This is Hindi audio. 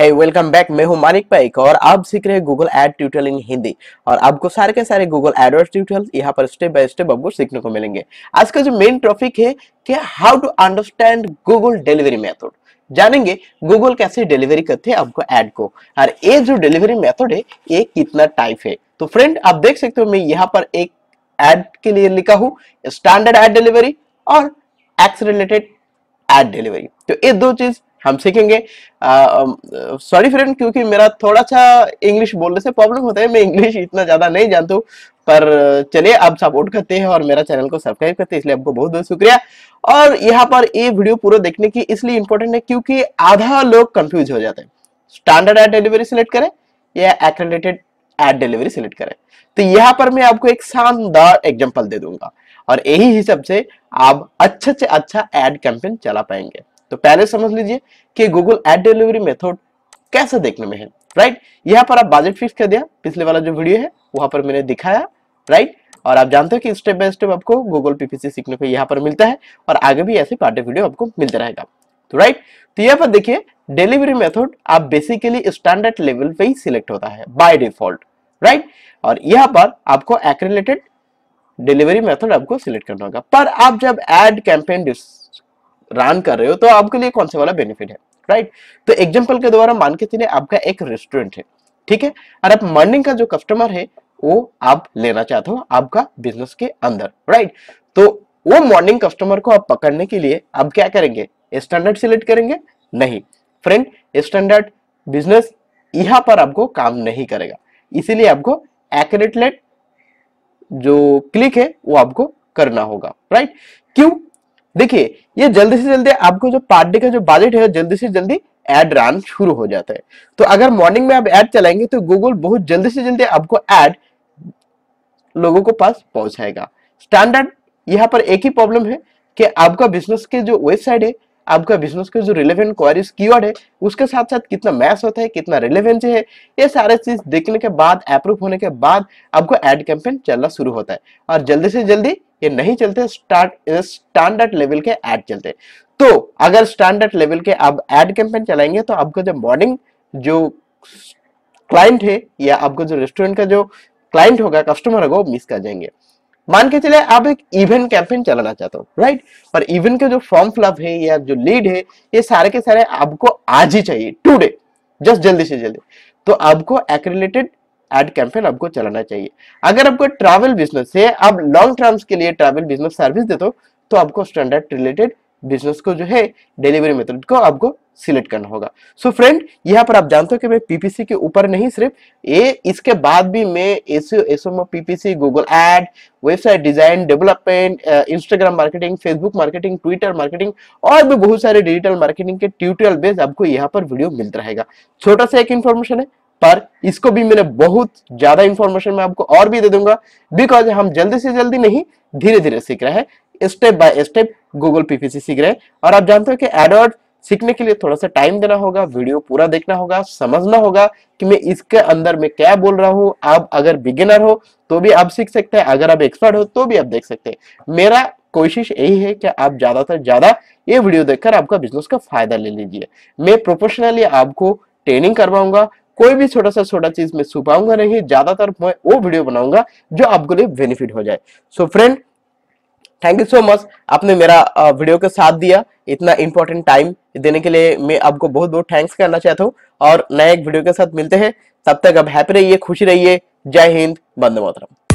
है वेलकम बैक मैं हूं मानिक पाइक और आप सीख रहे हैं Google ad tutorial in Hindi और आपको सारे के सारे गूगल एडवर्ड ट्यूटोरियल यहां पर स्टेप बाय स्टेप आपको सीखने को मिलेंगे आज का जो मेन टॉपिक है कि how to understand Google delivery method जानेंगे गूगल कैसे डिलीवरी करते हैं आपको एड को और ये जो डिलीवरी मेथड है ये कितना टाइप है तो फ्रेंड आप देख सकते हो मैं यहाँ पर एक एड के लिए लिखा हूँ स्टैंडर्ड एड डिलीवरी और एक्स रिलेटेड एड डिलीवरी तो ये दो चीज़ हम सीखेंगे सॉरी फ्रेंड क्योंकि मेरा थोड़ा सा इंग्लिश बोलने से प्रॉब्लम होता है मैं इंग्लिश इतना ज़्यादा नहीं जानता हूँ पर चलिए आप सपोर्ट करते हैं और मेरा चैनल को सब्सक्राइब करते हैं इसलिए आपको बहुत बहुत शुक्रिया और यहाँ पर ये वीडियो पूरा देखने की इसलिए इंपॉर्टेंट है क्योंकि आधा लोग कंफ्यूज हो जाते हैं स्टैंडर्ड एड डिलीवरी सिलेक्ट करें या एक्रेडिटेड एड डिलीवरी सिलेक्ट करें तो यहाँ पर मैं आपको एक शानदार एग्जाम्पल दे दूंगा और यही हिसाब से आप अच्छे से अच्छा एड कैंपेन चला पाएंगे तो पहले समझ लीजिए कि गूगल एड डिलीवरी मेथड कैसे देखने में है राइट यहाँ पर आप बजट फिक्स कर दिया पिछले वाला जो वीडियो है वहां पर मैंने दिखाया राइट और आप जानते हो कि स्टेप बाय स्टेप आपको गूगल पीपीसी सीखने को यहाँ पर मिलता है और आगे भी ऐसे पार्टी वीडियो आपको मिलता रहेगा तो राइट तो यहाँ पर देखिए डिलीवरी मेथड आप बेसिकली स्टैंडर्ड लेवल पे ही सिलेक्ट होता है बाय डिफॉल्ट राइट और यहाँ पर आपको एक्रिलेटेड डिलीवरी मेथड आपको सिलेक्ट करना होगा पर आप जब एड कैंपेन रन कर रहे हो तो आपके लिए कौन से वाला बेनिफिट है राइट तो एग्जाम्पल के द्वारा मान के चलिए आपका एक रेस्टोरेंट है ठीक है और आप मॉर्निंग का जो कस्टमर है वो आप लेना चाहते हो आपका बिजनेस के अंदर राइट तो वो मॉर्निंग कस्टमर को आप पकड़ने के लिए आप क्या करेंगे स्टैंडर्ड सिलेक्ट करेंगे नहीं फ्रेंड स्टैंडर्ड बिजनेस यहां पर आपको काम नहीं करेगा इसीलिए आपको एक्यूरेटलेट जो क्लिक है वो आपको करना होगा राइट क्यों देखिए ये जल्दी से जल्दी आपको जो पार्ट डे का जो बजट है जल्दी से जल्दी एड रन शुरू हो जाता है तो अगर मॉर्निंग में आप एड चलाएंगे तो गूगल बहुत जल्दी से जल्दी आपको एड लोगों को पास पहुंचाएगा स्टैंडर्ड यहाँ पर एक ही प्रॉब्लम है कि आपका बिजनेस के जो वेबसाइट है आपका बिजनेस के जो रिलेवेंट क्वारीज कीवर्ड है उसके साथ साथ कितना मैथ होता है कितना रिलेवेंस है ये सारे चीज देखने के बाद अप्रूव होने के बाद आपको एड कैंपेन चलना शुरू होता है और जल्दी से जल्दी ये नहीं चलते स्टैंडर्ड लेवल के एड चलते तो अगर स्टैंडर्ड लेवल के आप एड कैंपेन चलाएंगे तो आपको जो मॉर्निंग जो क्लाइंट है या आपको जो रेस्टोरेंट का जो क्लाइंट होगा कस्टमर होगा वो मिस कर जाएंगे मान के चले आप एक इवेंट कैंपेन चलाना चाहते हो राइट और इवेंट के जो फॉर्म फिलअप है या जो लीड है ये सारे के सारे आपको आज ही चाहिए टुडे जस्ट जल्दी से जल्दी तो आपको एक्रिलेटेड एड कैंपेन आपको चलाना चाहिए अगर आपको ट्रैवल बिजनेस है आप लॉन्ग टर्म्स के लिए ट्रैवल बिजनेस सर्विस देते हो तो आपको स्टैंडर्ड रिलेटेड बिजनेस को जो है डिलीवरी मेथड को आपको सिलेक्ट करना होगा सो so फ्रेंड यहाँ पर आप जानते हो कि मैं पीपीसी के ऊपर नहीं सिर्फ ये इसके बाद भी मैं SEO SEO PPC Google ad website design development Instagram marketing Facebook marketing Twitter marketing और भी बहुत सारे डिजिटल मार्केटिंग के ट्यूटोरियल बेस आपको यहाँ पर वीडियो मिलता रहेगा छोटा सा एक इन्फॉर्मेशन है पर इसको भी मैंने बहुत ज्यादा इंफॉर्मेशन में आपको और भी दे दूंगा बिकॉज हम जल्दी से जल्दी नहीं धीरे धीरे सीख रहे हैं step by step Google PPC सीख रहे हैं और आप जानते हो कि एडवर्ड सीखने के लिए थोड़ा सा टाइम देना होगा वीडियो पूरा देखना होगा समझना होगा कि मैं इसके अंदर में क्या बोल रहा हूँ आप अगर बिगिनर हो तो भी आप सीख सकते हैं अगर आप एक्सपर्ट हो तो भी आप देख सकते हैं मेरा कोशिश यही है कि आप ज्यादातर ज्यादा ये वीडियो देखकर आपका बिजनेस का फायदा ले लीजिए मैं प्रोफेशनली आपको ट्रेनिंग करवाऊंगा कोई भी छोटा सा छोटा चीज मैं छुपाऊंगा नहीं ज्यादातर मैं वो वीडियो बनाऊंगा जो आपके लिए बेनिफिट हो जाए so friend thank you so much आपने मेरा वीडियो के साथ दिया इतना इंपॉर्टेंट टाइम देने के लिए मैं आपको बहुत बहुत थैंक्स करना चाहता हूँ और नए एक वीडियो के साथ मिलते हैं तब तक आप हैप्पी रहिए खुश रहिए जय हिंद बंदे मातरम